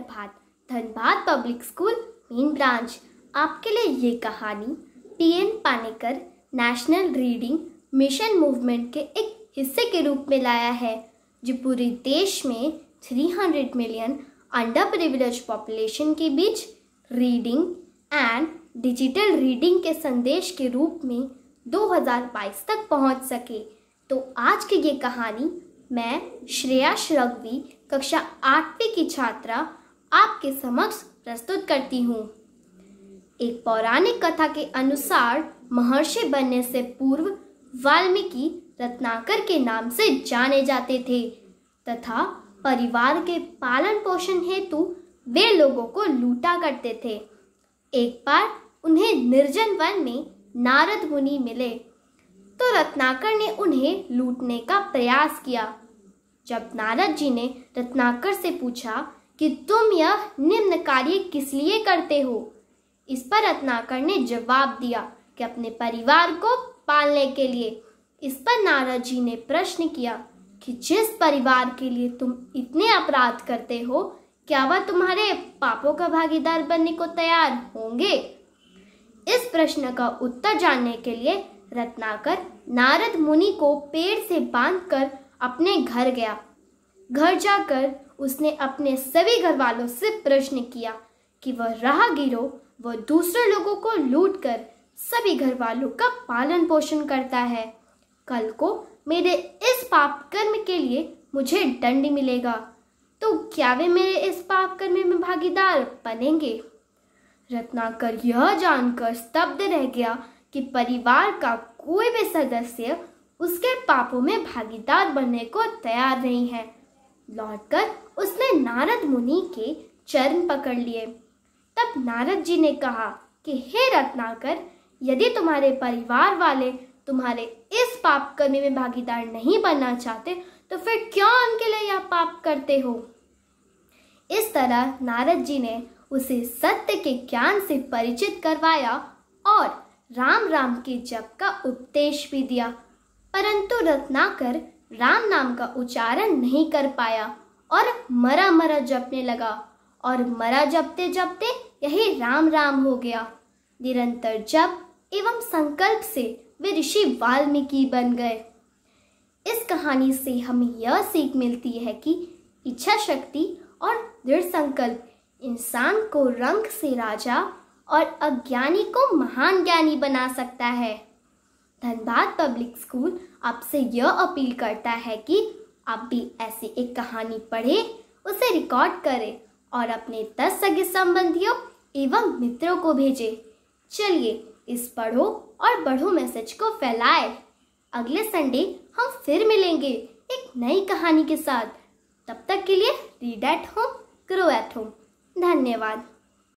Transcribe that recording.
प्रभात Dhanbad public school main branch आपके लिए ये कहानी T N Panekar national reading mission movement के एक हिस्से के रूप में लाया है जो पूरे देश में 300 मिलियन अंडर प्रिविलेज पॉपुलेशन के बीच रीडिंग एंड डिजिटल रीडिंग के संदेश के रूप में 2022 तक पहुंच सके तो आज की ये कहानी मैं श्रेया श्रगवी कक्षा आठवीं की छात्रा आपके समक्ष प्रस्तुत करती हूँ एक पौराणिक कथा के अनुसार महर्षि बनने से पूर्व वाल्मीकि रत्नाकर के नाम से जाने जाते थे तथा परिवार के पालन पोषण हेतु वे लोगों को लूटा करते थे एक बार उन्हें निर्जन वन में नारद मुनि मिले तो रत्नाकर ने उन्हें लूटने का प्रयास किया जब नारद जी ने रत्नाकर से पूछा कि तुम यह निम्न कार्य किस लिए करते हो इस पर रत्नाकर ने जवाब दिया कि अपने परिवार को पालने के लिए इस पर नारद जी ने प्रश्न किया कि जिस परिवार के लिए तुम इतने अपराध करते हो क्या वह तुम्हारे पापों का भागीदार बनने को तैयार होंगे इस प्रश्न का उत्तर जानने के लिए रत्नाकर नारद मुनि को पेड़ से बांधकर अपने घर गया घर जाकर उसने अपने सभी घर वालों से प्रश्न किया कि वह राहगीरों व दूसरे लोगों को लूट कर सभी घर वालों का पालन पोषण करता है कल को मेरे इस पाप कर्म के लिए मुझे दंड मिलेगा तो क्या वे मेरे इस पाप कर्म में भागीदार बनेंगे रत्नाकर यह जानकर स्तब्ध रह गया कि परिवार का कोई भी सदस्य उसके पापों में भागीदार बनने को तैयार नहीं है लौटकर उसने नारद मुनि के चरण पकड़ लिए तब नारद जी ने कहा कि हे रत्नाकर यदि तुम्हारे परिवार वाले तुम्हारे इस पाप करने में भागीदार नहीं बनना चाहते तो फिर क्यों उनके लिए यह पाप करते हो इस तरह नारद जी ने उसे सत्य के ज्ञान से परिचित करवाया और राम राम के जप का उपदेश भी दिया परंतु रत्नाकर राम नाम का उच्चारण नहीं कर पाया और मरा मरा जपने लगा और मरा जपते जपते यही राम राम हो गया निरंतर जप एवं संकल्प से वे ऋषि वाल्मीकि बन गए इस कहानी से हमें यह सीख मिलती है कि इच्छा शक्ति और दृढ़ संकल्प इंसान को रंग से राजा और अज्ञानी को महान ज्ञानी बना सकता है धनबाद पब्लिक स्कूल आपसे यह अपील करता है कि आप भी ऐसी एक कहानी पढ़ें उसे रिकॉर्ड करें और अपने दस सगे संबंधियों एवं मित्रों को भेजें चलिए इस पढ़ो और बढ़ो मैसेज को फैलाए अगले संडे हम फिर मिलेंगे एक नई कहानी के साथ तब तक के लिए read at home grow at home धन्यवाद